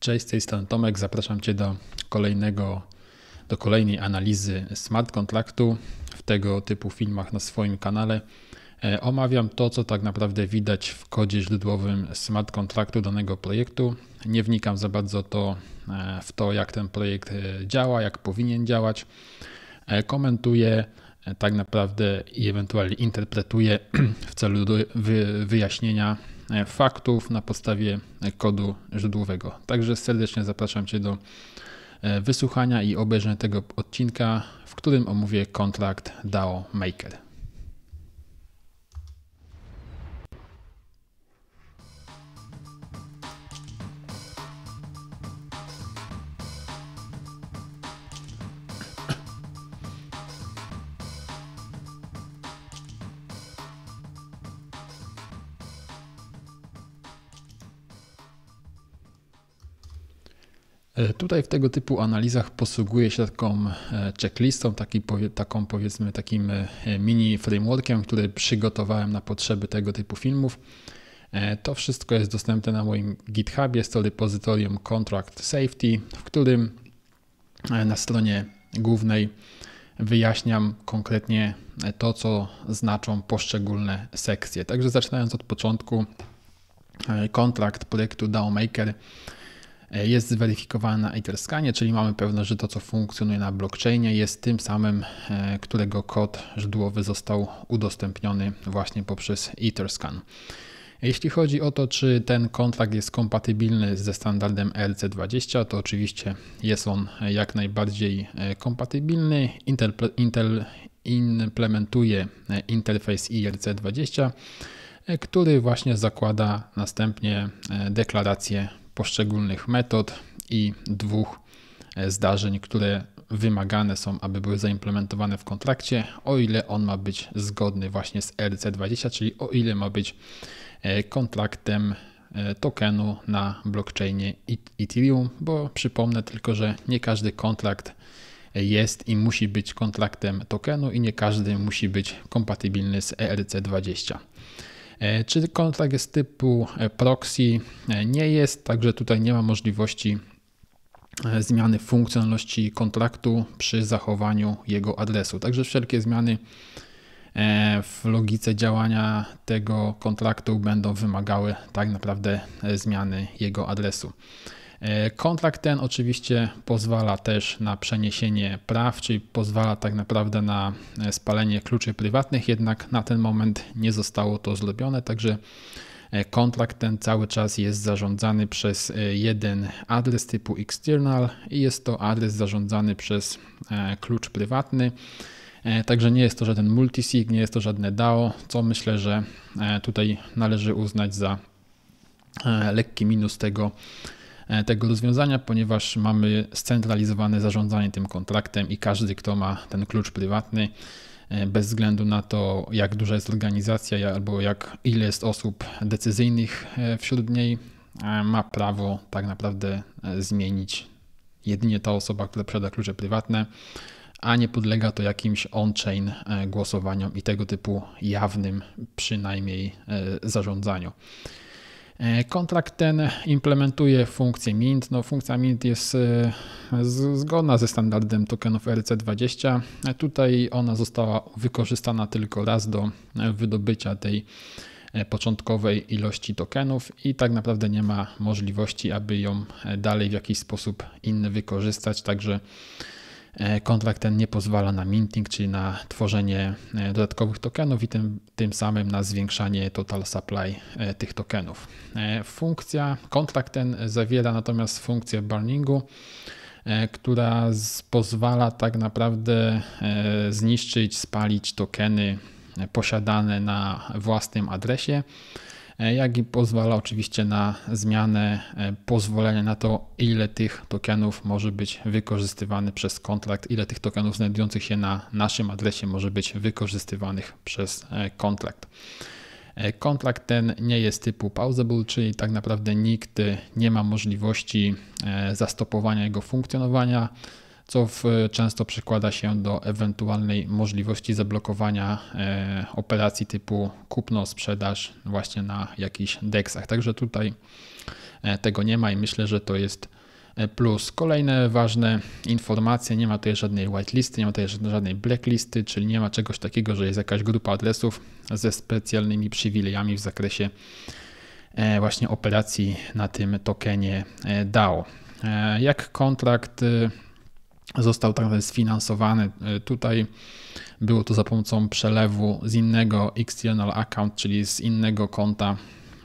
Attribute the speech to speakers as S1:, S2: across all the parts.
S1: Cześć, z tej strony Tomek. Zapraszam Cię do kolejnego, do kolejnej analizy smart kontraktu w tego typu filmach na swoim kanale. E, omawiam to, co tak naprawdę widać w kodzie źródłowym smart kontraktu danego projektu. Nie wnikam za bardzo to, e, w to, jak ten projekt e, działa, jak powinien działać. Komentuję tak naprawdę i ewentualnie interpretuję w celu wyjaśnienia E, faktów na podstawie e, kodu źródłowego. Także serdecznie zapraszam Cię do e, wysłuchania i obejrzenia tego odcinka, w którym omówię kontrakt DAO Maker. E, tutaj w tego typu analizach posługuję się taką e, checklistą, taki, taką powiedzmy takim e, mini frameworkiem, który przygotowałem na potrzeby tego typu filmów. To wszystko jest dostępne na moim GitHubie, jest to repozytorium Contract Safety, w którym na stronie głównej wyjaśniam konkretnie to, co znaczą poszczególne sekcje. Także zaczynając od początku, kontrakt projektu DAOmaker Maker E, jest zweryfikowane na Etherscanie, czyli mamy pewność, że to, co funkcjonuje na blockchainie, jest tym samym, e, którego kod źródłowy został udostępniony właśnie poprzez Etherscan. Jeśli chodzi o to, czy ten kontrakt jest kompatybilny ze standardem ERC20, to oczywiście jest on e, jak najbardziej kompatybilny. Intel inter, implementuje interfejs IRC20, który właśnie zakłada następnie deklarację poszczególnych metod i dwóch e, zdarzeń, które wymagane są, aby były zaimplementowane w kontrakcie, o ile on ma być zgodny właśnie z RC20, czyli o ile ma być e, kontraktem e, tokenu na blockchainie Ethereum, bo przypomnę tylko, że nie każdy kontrakt jest i musi być kontraktem tokenu i nie każdy musi być kompatybilny z ERC20. E, czy kontrakt jest typu e, proxy? E, nie jest, także tutaj nie ma możliwości zmiany funkcjonalności kontraktu przy zachowaniu jego adresu. Także wszelkie zmiany w logice działania tego kontraktu będą wymagały tak naprawdę zmiany jego adresu. E, kontrakt ten oczywiście pozwala też na przeniesienie praw, czyli pozwala tak naprawdę na e, spalenie kluczy prywatnych, jednak na ten moment nie zostało to zrobione, także e, kontrakt ten cały czas jest zarządzany przez jeden adres typu external i jest to adres zarządzany przez klucz prywatny. Także nie jest to żaden multisig, nie jest to żadne DAO, co myślę, że tutaj należy uznać za lekki minus tego E, tego rozwiązania, ponieważ mamy scentralizowane zarządzanie tym kontraktem i każdy, kto ma ten klucz prywatny, e, bez względu na to, jak duża jest organizacja albo jak ile jest osób decyzyjnych e, wśród niej, ma prawo tak naprawdę zmienić jedynie ta osoba, która przeda klucze prywatne, a nie podlega to jakimś on-chain głosowaniom i tego typu jawnym przynajmniej zarządzaniu. E, kontrakt ten implementuje funkcję MINT. No, funkcja MINT jest e, zgodna ze standardem tokenów ERC20. E, tutaj ona została wykorzystana tylko raz do wydobycia tej początkowej ilości tokenów i tak naprawdę nie ma możliwości, aby ją dalej w jakiś sposób inny wykorzystać. Także E, kontrakt ten nie pozwala na minting, czyli na tworzenie e, dodatkowych tokenów i tym, tym samym na zwiększanie total supply e, tych tokenów. Funkcja, kontrakt ten zawiera natomiast funkcję burningu, która pozwala tak naprawdę zniszczyć, spalić tokeny posiadane na własnym adresie E, jak i pozwala oczywiście na zmianę e, pozwolenia na to, ile tych tokenów może być wykorzystywany przez kontrakt, ile tych tokenów znajdujących się na naszym adresie może być wykorzystywanych przez e, kontrakt. Kontrakt ten nie jest typu pausable, czyli tak naprawdę nikt nie ma możliwości zastopowania jego funkcjonowania co w, często przekłada się do ewentualnej możliwości zablokowania e, operacji typu kupno-sprzedaż właśnie na jakichś deksach. Także tutaj e, tego nie ma i myślę, że to jest e, plus. Kolejne ważne informacje, nie ma tutaj żadnej whitelisty, nie ma tutaj żadnej blacklisty, czyli nie ma czegoś takiego, że jest jakaś grupa adresów ze specjalnymi przywilejami w zakresie e, właśnie operacji na tym tokenie DAO. Jak kontrakt został trochę sfinansowany. Y, tutaj było to za pomocą przelewu z innego external account, czyli z innego konta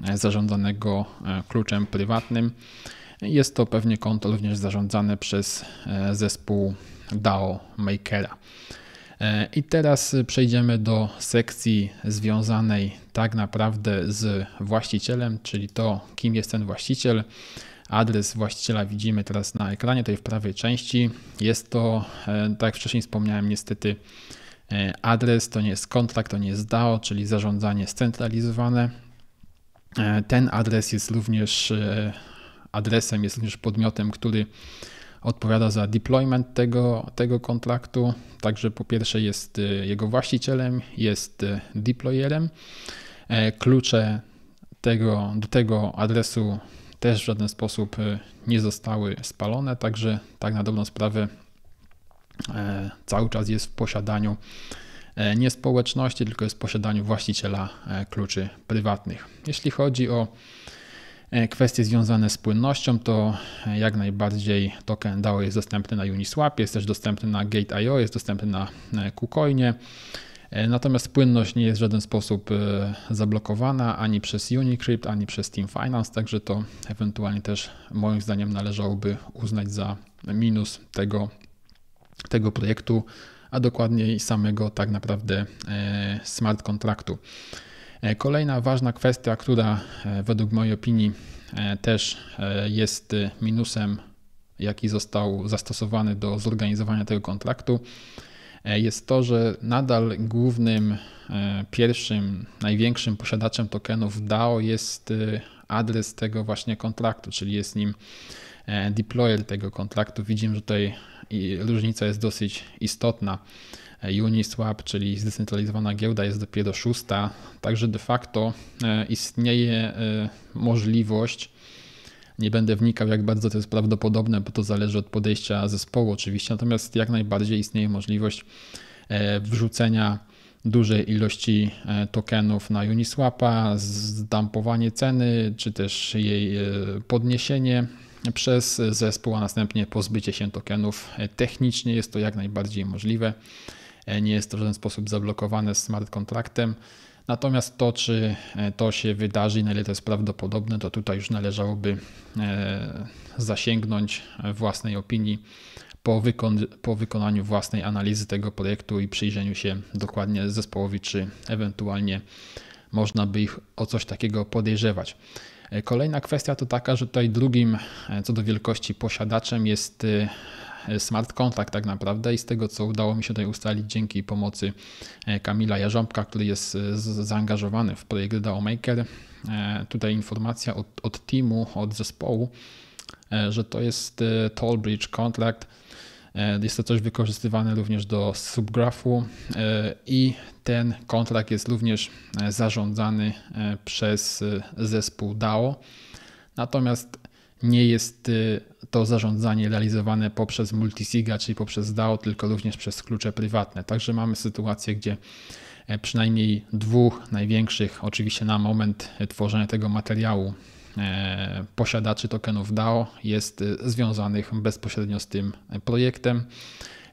S1: e, zarządzanego e, kluczem prywatnym. Jest to pewnie konto również zarządzane przez e, zespół DAO Makera. I teraz przejdziemy do sekcji związanej tak naprawdę z właścicielem, czyli to, kim jest ten właściciel. Adres właściciela widzimy teraz na ekranie, tutaj w prawej części. Jest to, e, tak jak wcześniej wspomniałem, niestety e, adres, to nie jest kontrakt, to nie jest DAO, czyli zarządzanie scentralizowane. E, ten adres jest również adresem, jest również podmiotem, który odpowiada za deployment tego, tego kontraktu. Także po pierwsze jest jego właścicielem, jest deployerem. Klucze tego, do tego adresu też w żaden sposób e, nie zostały spalone, także tak na dobrą sprawę e, cały czas jest w posiadaniu e, nie społeczności, tylko jest w posiadaniu właściciela kluczy prywatnych. Jeśli chodzi o kwestie związane z płynnością, to jak najbardziej token DAO jest dostępny na Uniswap, jest też dostępny na Gate.io, jest dostępny na KuCoinie. E, natomiast płynność nie jest w żaden sposób e, zablokowana ani przez Unicrypt, ani przez Team Finance, także to ewentualnie też moim zdaniem należałoby uznać za minus tego, tego projektu, a dokładniej samego tak naprawdę e, smart kontraktu. Kolejna ważna kwestia, która według mojej opinii też jest minusem, jaki został zastosowany do zorganizowania tego kontraktu, E, jest to, że nadal głównym, e, pierwszym, największym posiadaczem tokenów DAO jest e, adres tego właśnie kontraktu, czyli jest nim deployer tego kontraktu. Widzimy, że tutaj różnica jest dosyć istotna. Uniswap, czyli zdecentralizowana giełda, jest dopiero szósta, także de facto istnieje możliwość nie będę wnikał, jak bardzo to jest prawdopodobne, bo to zależy od podejścia zespołu, oczywiście. Natomiast jak najbardziej istnieje możliwość e, wrzucenia dużej ilości e, tokenów na Uniswapa, zdampowanie ceny, czy też jej e, podniesienie przez zespół, a następnie pozbycie się tokenów. Technicznie jest to jak najbardziej możliwe. Nie jest to w żaden sposób zablokowane smart kontraktem. Natomiast to, czy e, to się wydarzy i na ile to jest prawdopodobne, to tutaj już należałoby e, zasięgnąć e, własnej opinii po, wykon po wykonaniu własnej analizy tego projektu i przyjrzeniu się dokładnie zespołowi, czy ewentualnie można by ich o coś takiego podejrzewać. Kolejna kwestia to taka, że tutaj drugim co do wielkości posiadaczem jest E, smart contract tak naprawdę i z tego, co udało mi się tutaj ustalić dzięki pomocy e, Kamila Jarząbka, który jest e, zaangażowany w projekt DAO Maker, tutaj informacja od, od teamu, od zespołu, że to jest toll bridge contract, jest to coś wykorzystywane również do subgrafu i ten kontrakt jest również zarządzany przez zespół DAO. Natomiast nie jest y, to zarządzanie realizowane poprzez multisiga, czyli poprzez DAO, tylko również przez klucze prywatne. Także mamy sytuację, gdzie e, przynajmniej dwóch największych, oczywiście na moment e, tworzenia tego materiału, e, posiadaczy tokenów DAO jest związanych bezpośrednio z tym projektem.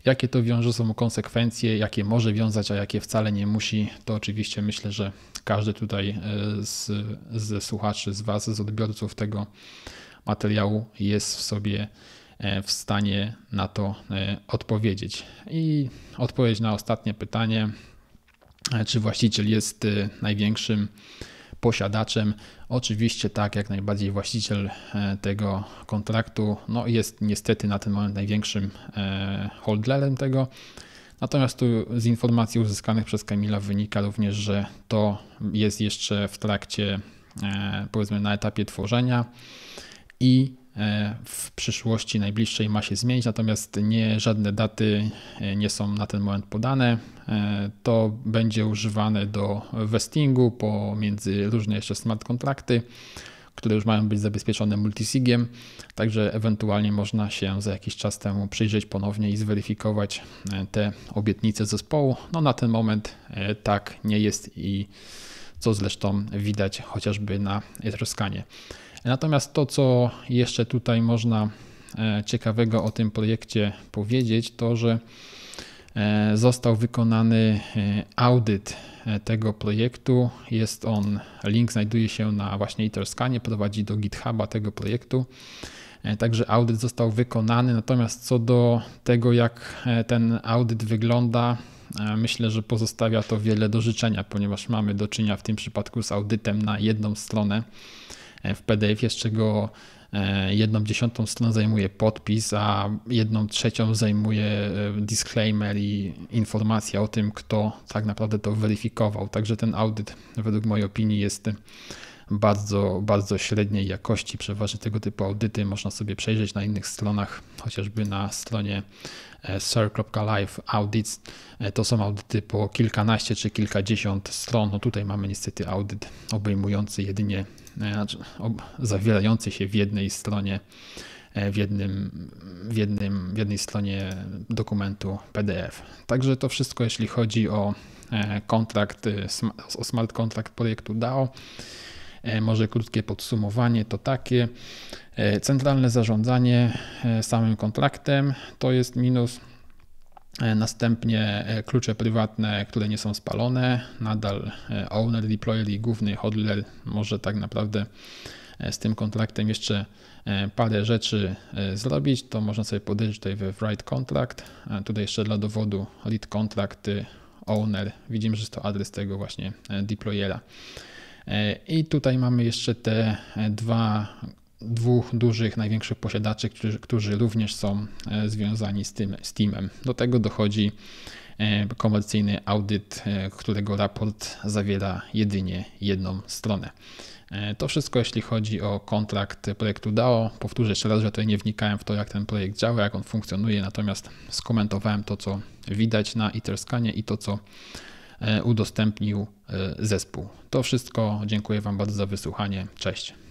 S1: Jakie to wiąże są konsekwencje, jakie może wiązać, a jakie wcale nie musi, to oczywiście myślę, że każdy tutaj z, z słuchaczy, z Was, z odbiorców tego materiału jest w sobie e, w stanie na to e, odpowiedzieć. I odpowiedź na ostatnie pytanie, e, czy właściciel jest największym posiadaczem. Oczywiście tak, jak najbardziej właściciel tego kontraktu no jest niestety na ten moment największym holdlerem tego. Natomiast tu z informacji uzyskanych przez Kamila wynika również, że to jest jeszcze w trakcie, powiedzmy na etapie tworzenia i e, w przyszłości najbliższej ma się zmienić, natomiast nie żadne daty e, nie są na ten moment podane. E, to będzie używane do vestingu pomiędzy różne jeszcze smart kontrakty, które już mają być zabezpieczone multisigiem, także ewentualnie można się za jakiś czas temu przyjrzeć ponownie i zweryfikować te obietnice zespołu. No na ten moment tak nie jest i co zresztą widać chociażby na Etroskanie. Natomiast to, co jeszcze tutaj można e, ciekawego o tym projekcie powiedzieć, to że e, został wykonany e, audyt tego projektu. Jest on, link znajduje się na właśnie Interscanie, prowadzi do GitHuba tego projektu. Także audyt został wykonany. Natomiast co do tego, jak ten audyt wygląda, myślę, że pozostawia to wiele do życzenia, ponieważ mamy do czynienia w tym przypadku z audytem na jedną stronę E, w PDF-ie, z czego e, jedną dziesiątą stronę zajmuje podpis, a jedną trzecią zajmuje e, disclaimer i informacja o tym, kto tak naprawdę to weryfikował. Także ten audyt, według mojej opinii, jest bardzo, bardzo średniej jakości. Przeważnie tego typu audyty można sobie przejrzeć na innych stronach, chociażby na stronie e, Sir.life Audits. E, to są audyty po kilkanaście czy kilkadziesiąt stron. No tutaj mamy niestety audyt obejmujący jedynie, e, znaczy zawierający się w jednej stronie, w, jednym, w, jednym, w jednej stronie dokumentu PDF. Także to wszystko, jeśli chodzi o kontrakt, o smart kontrakt projektu DAO. E, może krótkie podsumowanie to takie. E, centralne zarządzanie e, samym kontraktem to jest minus. Następnie klucze prywatne, które nie są spalone. Nadal owner, deployer i główny hodler może tak naprawdę z tym kontraktem jeszcze parę rzeczy zrobić. To można sobie podejrzeć tutaj we write contract. Tutaj jeszcze dla dowodu lead contract owner. Widzimy, że jest to adres tego właśnie deployera. E, I tutaj mamy jeszcze te e, dwa, dwóch dużych, największych posiadaczy, którzy, którzy również są e, związani z tym Steamem. Do tego dochodzi komercyjny audyt, którego raport zawiera jedynie jedną stronę. To wszystko jeśli chodzi o kontrakt projektu DAO. Powtórzę jeszcze raz, że tutaj nie wnikałem w to, jak ten projekt działa, jak on funkcjonuje, natomiast skomentowałem to, co widać na Iterscanie i to, co E, udostępnił e, zespół. To wszystko. Dziękuję Wam bardzo za wysłuchanie. Cześć.